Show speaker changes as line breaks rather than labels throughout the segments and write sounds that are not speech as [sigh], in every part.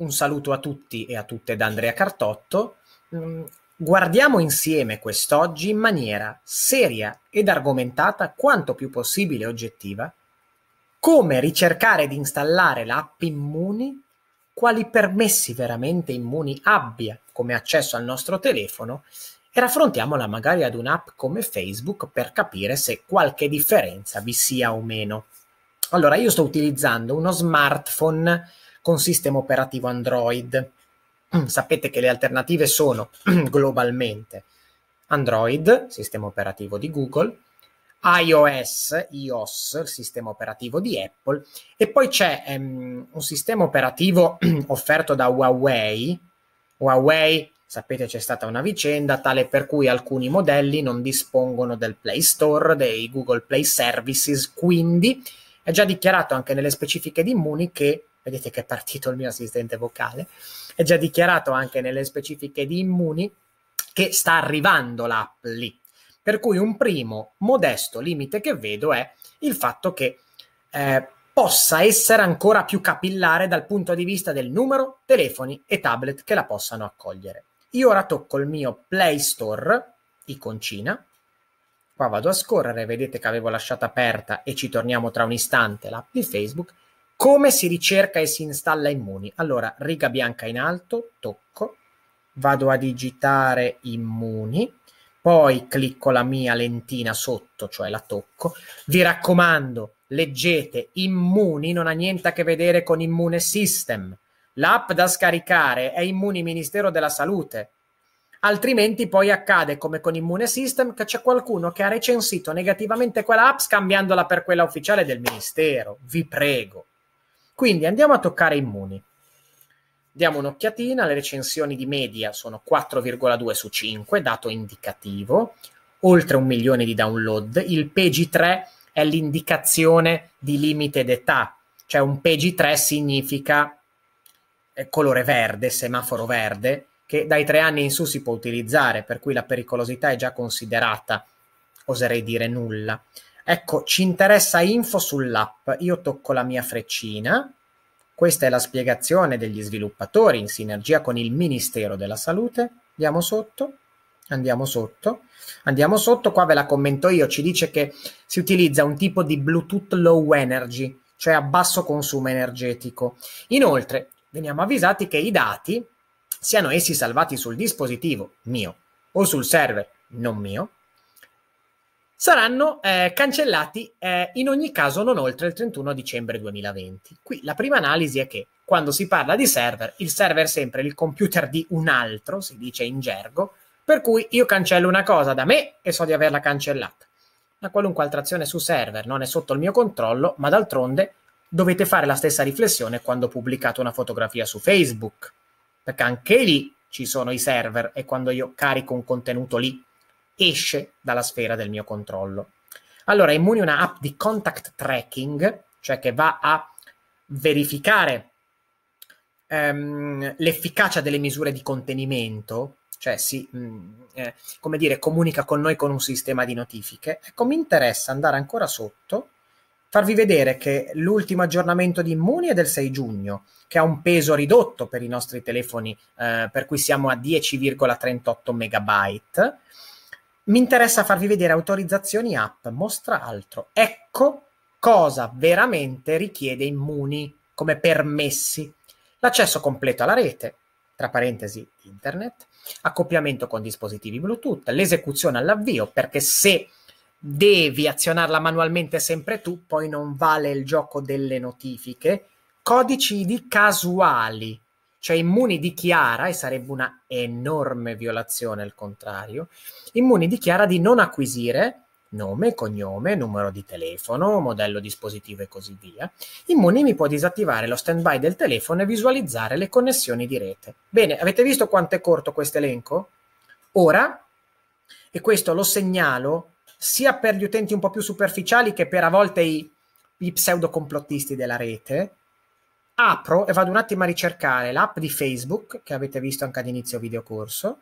Un saluto a tutti e a tutte da Andrea Cartotto. Mm, guardiamo insieme quest'oggi in maniera seria ed argomentata quanto più possibile oggettiva come ricercare ed installare l'app Immuni, quali permessi veramente Immuni abbia come accesso al nostro telefono e raffrontiamola magari ad un'app come Facebook per capire se qualche differenza vi sia o meno. Allora, io sto utilizzando uno smartphone con sistema operativo Android. Mm, sapete che le alternative sono [clears throat] globalmente Android, sistema operativo di Google, iOS, iOS, sistema operativo di Apple, e poi c'è um, un sistema operativo [clears throat] offerto da Huawei. Huawei, sapete, c'è stata una vicenda tale per cui alcuni modelli non dispongono del Play Store, dei Google Play Services, quindi è già dichiarato anche nelle specifiche di Muni che vedete che è partito il mio assistente vocale, è già dichiarato anche nelle specifiche di Immuni che sta arrivando l'app lì. Per cui un primo modesto limite che vedo è il fatto che eh, possa essere ancora più capillare dal punto di vista del numero, telefoni e tablet che la possano accogliere. Io ora tocco il mio Play Store, iconcina, qua vado a scorrere, vedete che avevo lasciata aperta e ci torniamo tra un istante l'app di Facebook come si ricerca e si installa Immuni? Allora, riga bianca in alto, tocco, vado a digitare Immuni, poi clicco la mia lentina sotto, cioè la tocco. Vi raccomando, leggete Immuni, non ha niente a che vedere con Immune System. L'app da scaricare è Immuni Ministero della Salute. Altrimenti poi accade come con Immune System che c'è qualcuno che ha recensito negativamente quella app scambiandola per quella ufficiale del Ministero. Vi prego. Quindi andiamo a toccare Immuni. Diamo un'occhiatina, le recensioni di media sono 4,2 su 5, dato indicativo, oltre un milione di download. Il PEGI 3 è l'indicazione di limite d'età, cioè un PEGI 3 significa eh, colore verde, semaforo verde, che dai tre anni in su si può utilizzare, per cui la pericolosità è già considerata, oserei dire nulla. Ecco, ci interessa info sull'app, io tocco la mia freccina questa è la spiegazione degli sviluppatori in sinergia con il Ministero della Salute. Andiamo sotto, andiamo sotto, andiamo sotto, qua ve la commento io, ci dice che si utilizza un tipo di Bluetooth low energy, cioè a basso consumo energetico. Inoltre, veniamo avvisati che i dati, siano essi salvati sul dispositivo mio o sul server non mio, saranno eh, cancellati eh, in ogni caso non oltre il 31 dicembre 2020. Qui la prima analisi è che quando si parla di server, il server è sempre il computer di un altro, si dice in gergo, per cui io cancello una cosa da me e so di averla cancellata. La qualunque altra azione su server non è sotto il mio controllo, ma d'altronde dovete fare la stessa riflessione quando pubblicate una fotografia su Facebook, perché anche lì ci sono i server e quando io carico un contenuto lì esce dalla sfera del mio controllo. Allora, Immuni è una app di contact tracking, cioè che va a verificare ehm, l'efficacia delle misure di contenimento, cioè si, mh, mm, eh, come dire, comunica con noi con un sistema di notifiche. Ecco, mi interessa andare ancora sotto, farvi vedere che l'ultimo aggiornamento di Immuni è del 6 giugno, che ha un peso ridotto per i nostri telefoni, eh, per cui siamo a 10,38 megabyte mi interessa farvi vedere autorizzazioni app, mostra altro. Ecco cosa veramente richiede Immuni come permessi. L'accesso completo alla rete, tra parentesi internet, accoppiamento con dispositivi Bluetooth, l'esecuzione all'avvio, perché se devi azionarla manualmente sempre tu, poi non vale il gioco delle notifiche, codici di casuali, cioè Immuni dichiara, e sarebbe una enorme violazione al contrario, Immuni dichiara di non acquisire nome, cognome, numero di telefono, modello dispositivo e così via. Immuni mi può disattivare lo standby del telefono e visualizzare le connessioni di rete. Bene, avete visto quanto è corto questo elenco? Ora, e questo lo segnalo sia per gli utenti un po' più superficiali che per a volte i, i pseudo complottisti della rete, apro e vado un attimo a ricercare l'app di Facebook che avete visto anche ad inizio video corso.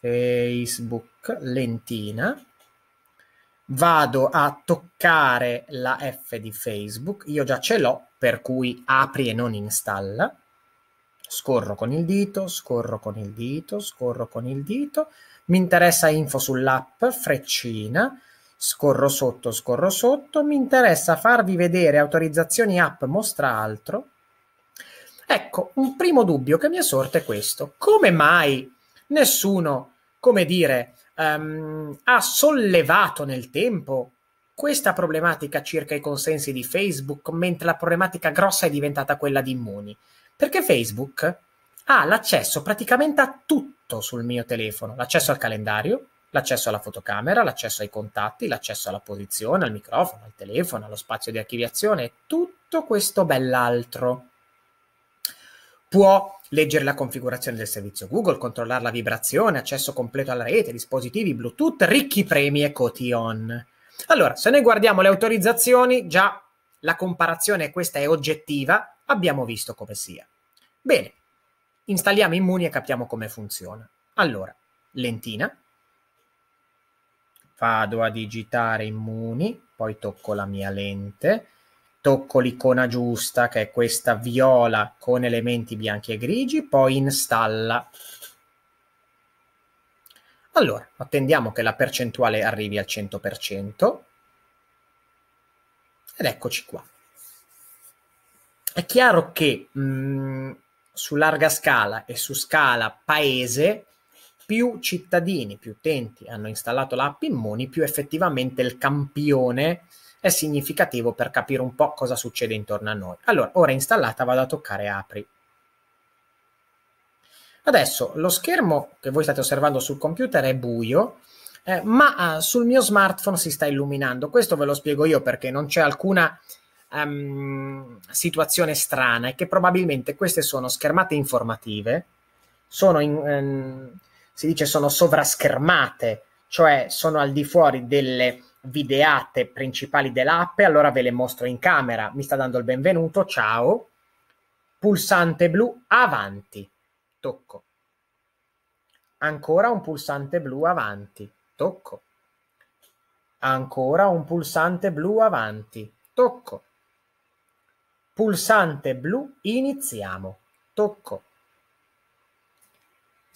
Facebook lentina. Vado a toccare la F di Facebook. Io già ce l'ho, per cui apri e non installa. Scorro con il dito, scorro con il dito, scorro con il dito. Mi interessa info sull'app, freccina. Scorro sotto, scorro sotto, mi interessa farvi vedere autorizzazioni app, mostra altro. Ecco, un primo dubbio che mi è sorto è questo. Come mai nessuno, come dire, um, ha sollevato nel tempo questa problematica circa i consensi di Facebook, mentre la problematica grossa è diventata quella di Immuni? Perché Facebook ha l'accesso praticamente a tutto sul mio telefono, l'accesso al calendario, l'accesso alla fotocamera, l'accesso ai contatti, l'accesso alla posizione, al microfono, al telefono, allo spazio di archiviazione e tutto questo bell'altro. Può leggere la configurazione del servizio Google, controllare la vibrazione, accesso completo alla rete, dispositivi Bluetooth, ricchi premi e cotillon. Allora, se noi guardiamo le autorizzazioni, già la comparazione, questa è oggettiva, abbiamo visto come sia. Bene, installiamo Immuni e capiamo come funziona. Allora, lentina, vado a digitare immuni, poi tocco la mia lente, tocco l'icona giusta che è questa viola con elementi bianchi e grigi, poi installa. Allora, attendiamo che la percentuale arrivi al 100% ed eccoci qua. È chiaro che mh, mm, su larga scala e su scala paese più cittadini, più utenti hanno installato l'app Immuni, più effettivamente il campione è significativo per capire un po' cosa succede intorno a noi. Allora, ora installata vado a toccare apri. Adesso lo schermo che voi state osservando sul computer è buio, eh, ma eh, sul mio smartphone si sta illuminando. Questo ve lo spiego io perché non c'è alcuna um, situazione strana e che probabilmente queste sono schermate informative, sono in, um, si dice sono sovraschermate, cioè sono al di fuori delle videate principali dell'app, allora ve le mostro in camera. Mi sta dando il benvenuto, ciao. Pulsante blu avanti, tocco. Ancora un pulsante blu avanti, tocco. Ancora un pulsante blu avanti, tocco. Pulsante blu iniziamo, tocco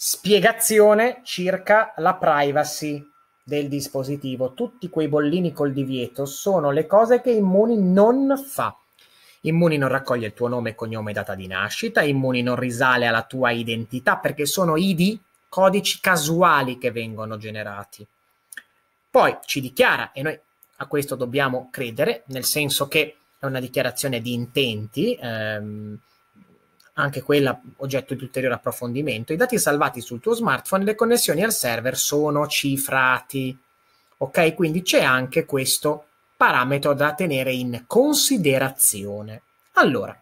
spiegazione circa la privacy del dispositivo. Tutti quei bollini col divieto sono le cose che Immuni non fa. Immuni non raccoglie il tuo nome, cognome e data di nascita, Immuni non risale alla tua identità perché sono ID, codici casuali che vengono generati. Poi ci dichiara, e noi a questo dobbiamo credere, nel senso che è una dichiarazione di intenti, ehm, anche quella oggetto di ulteriore approfondimento. I dati salvati sul tuo smartphone e le connessioni al server sono cifrati. Ok, quindi c'è anche questo parametro da tenere in considerazione. Allora,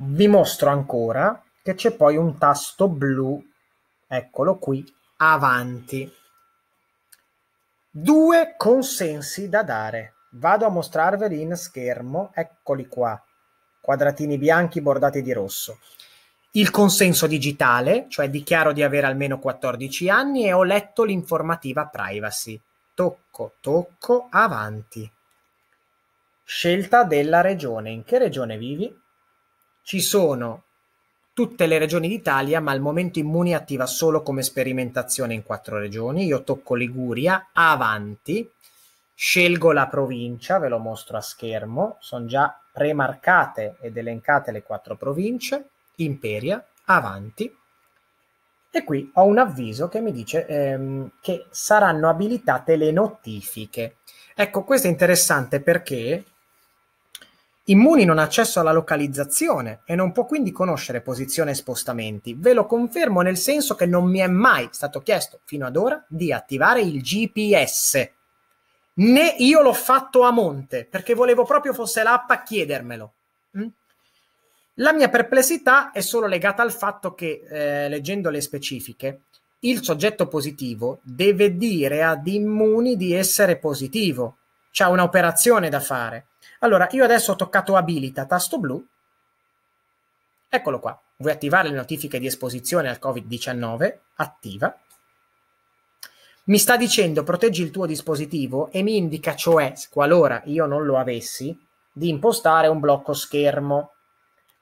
vi mostro ancora che c'è poi un tasto blu, eccolo qui, avanti. Due consensi da dare. Vado a mostrarveli in schermo, eccoli qua, quadratini bianchi bordati di rosso. Il consenso digitale, cioè dichiaro di avere almeno 14 anni e ho letto l'informativa privacy. Tocco, tocco, avanti. Scelta della regione. In che regione vivi? Ci sono tutte le regioni d'Italia, ma al momento Immuni attiva solo come sperimentazione in quattro regioni. Io tocco Liguria, avanti, scelgo la provincia, ve lo mostro a schermo, sono già premarcate ed elencate le quattro province, Imperia, avanti, e qui ho un avviso che mi dice ehm, che saranno abilitate le notifiche. Ecco, questo è interessante perché Immuni non ha accesso alla localizzazione e non può quindi conoscere posizione e spostamenti. Ve lo confermo nel senso che non mi è mai stato chiesto fino ad ora di attivare il GPS. Né io l'ho fatto a monte perché volevo proprio fosse l'app a chiedermelo. Mm? La mia perplessità è solo legata al fatto che, eh, leggendo le specifiche, il soggetto positivo deve dire ad Immuni di essere positivo. C'è un'operazione da fare allora, io adesso ho toccato abilita, tasto blu. Eccolo qua. Vuoi attivare le notifiche di esposizione al Covid-19? Attiva. Mi sta dicendo proteggi il tuo dispositivo e mi indica, cioè, qualora io non lo avessi, di impostare un blocco schermo.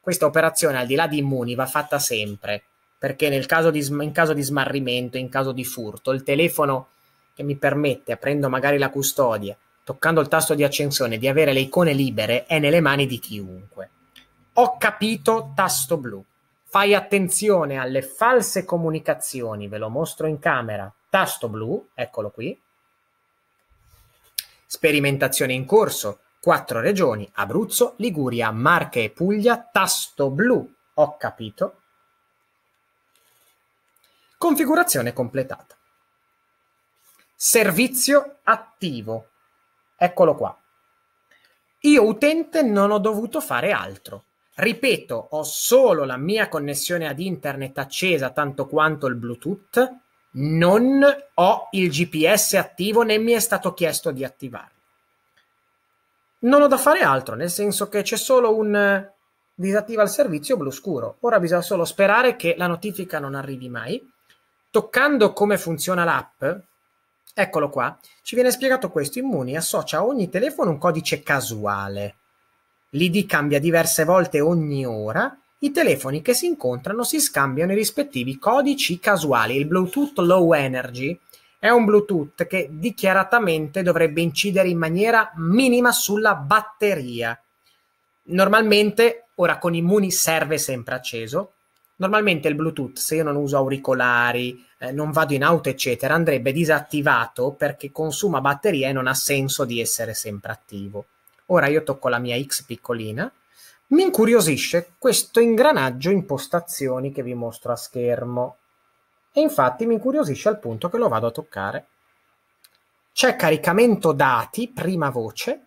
Questa operazione, al di là di immuni, va fatta sempre, perché nel caso di, in caso di smarrimento, in caso di furto, il telefono che mi permette, prendo magari la custodia, toccando il tasto di accensione, di avere le icone libere è nelle mani di chiunque. Ho capito, tasto blu. Fai attenzione alle false comunicazioni, ve lo mostro in camera. Tasto blu, eccolo qui. Sperimentazione in corso, quattro regioni, Abruzzo, Liguria, Marche e Puglia, tasto blu, ho capito. Configurazione completata. Servizio attivo, Eccolo qua. Io utente non ho dovuto fare altro. Ripeto, ho solo la mia connessione ad internet accesa tanto quanto il Bluetooth, non ho il GPS attivo né mi è stato chiesto di attivarlo. Non ho da fare altro, nel senso che c'è solo un eh, disattiva il servizio blu scuro. Ora bisogna solo sperare che la notifica non arrivi mai. Toccando come funziona l'app, Eccolo qua, ci viene spiegato questo, Immuni associa a ogni telefono un codice casuale. L'ID cambia diverse volte ogni ora, i telefoni che si incontrano si scambiano i rispettivi codici casuali. Il Bluetooth Low Energy è un Bluetooth che dichiaratamente dovrebbe incidere in maniera minima sulla batteria. Normalmente, ora con Immuni serve sempre acceso, Normalmente il Bluetooth, se io non uso auricolari, eh, non vado in auto, eccetera, andrebbe disattivato perché consuma batteria e non ha senso di essere sempre attivo. Ora io tocco la mia X piccolina, mi incuriosisce questo ingranaggio impostazioni che vi mostro a schermo. E infatti mi incuriosisce al punto che lo vado a toccare. C'è caricamento dati, prima voce.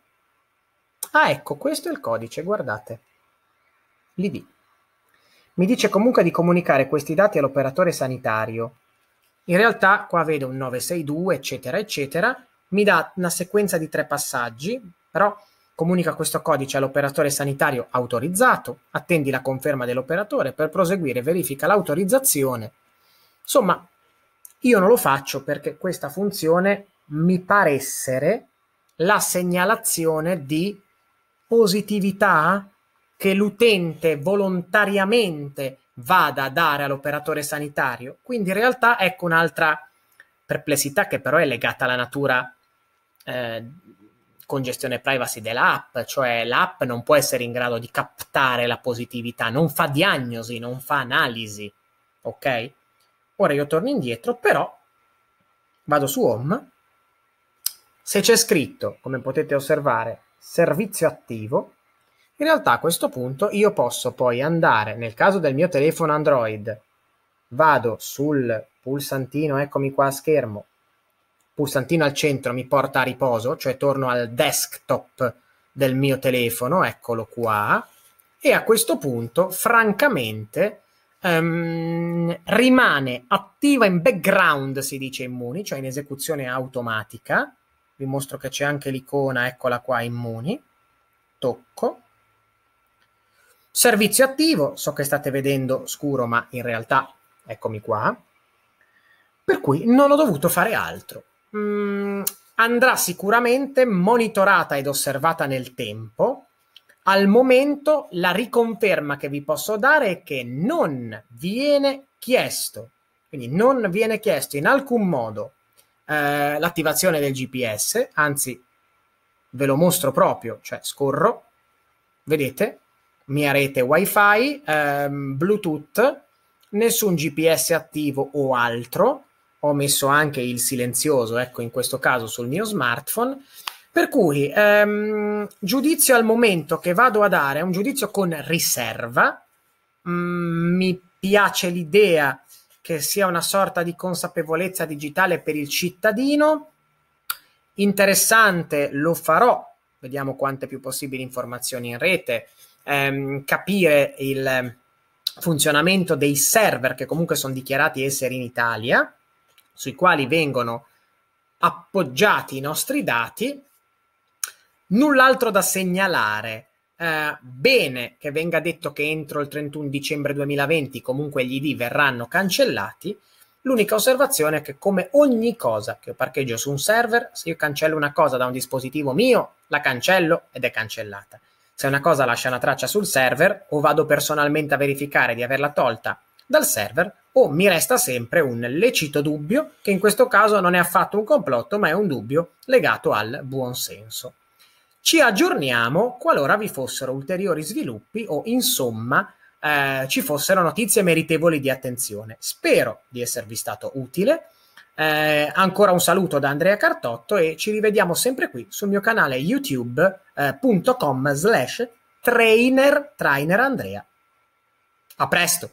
Ah, ecco, questo è il codice, guardate. L'ID. Mi dice comunque di comunicare questi dati all'operatore sanitario. In realtà qua vedo un 962, eccetera, eccetera. Mi dà una sequenza di tre passaggi, però comunica questo codice all'operatore sanitario autorizzato, attendi la conferma dell'operatore per proseguire, verifica l'autorizzazione. Insomma, io non lo faccio perché questa funzione mi pare essere la segnalazione di positività che l'utente volontariamente vada a dare all'operatore sanitario. Quindi in realtà ecco un'altra perplessità che però è legata alla natura eh, con gestione privacy dell'app, cioè l'app non può essere in grado di captare la positività, non fa diagnosi, non fa analisi, ok? Ora io torno indietro, però vado su home, se c'è scritto, come potete osservare, servizio attivo, in realtà a questo punto io posso poi andare, nel caso del mio telefono Android, vado sul pulsantino, eccomi qua a schermo, pulsantino al centro mi porta a riposo, cioè torno al desktop del mio telefono, eccolo qua, e a questo punto, francamente, um, rimane attiva in background, si dice immuni, cioè in esecuzione automatica. Vi mostro che c'è anche l'icona, eccola qua, immuni. Tocco, Servizio attivo, so che state vedendo scuro, ma in realtà eccomi qua. Per cui non ho dovuto fare altro. Mm, andrà sicuramente monitorata ed osservata nel tempo. Al momento la riconferma che vi posso dare è che non viene chiesto, quindi non viene chiesto in alcun modo eh, l'attivazione del GPS, anzi ve lo mostro proprio, cioè scorro, vedete, mia rete wifi, ehm, bluetooth, nessun GPS attivo o altro, ho messo anche il silenzioso, ecco in questo caso sul mio smartphone, per cui ehm, giudizio al momento che vado a dare è un giudizio con riserva, mm, mi piace l'idea che sia una sorta di consapevolezza digitale per il cittadino, interessante, lo farò, vediamo quante più possibili informazioni in rete, ehm, capire il ehm, funzionamento dei server che comunque sono dichiarati essere in Italia, sui quali vengono appoggiati i nostri dati. Null'altro da segnalare. Eh, bene che venga detto che entro il 31 dicembre 2020 comunque gli ID verranno cancellati. L'unica osservazione è che come ogni cosa che io parcheggio su un server, se io cancello una cosa da un dispositivo mio, la cancello ed è cancellata. Se una cosa lascia una traccia sul server, o vado personalmente a verificare di averla tolta dal server, o mi resta sempre un lecito dubbio, che in questo caso non è affatto un complotto, ma è un dubbio legato al buonsenso. Ci aggiorniamo qualora vi fossero ulteriori sviluppi o, insomma, eh, ci fossero notizie meritevoli di attenzione. Spero di esservi stato utile. Eh, ancora un saluto da Andrea Cartotto e ci rivediamo sempre qui sul mio canale youtube.com eh, slash trainer trainer Andrea. A presto!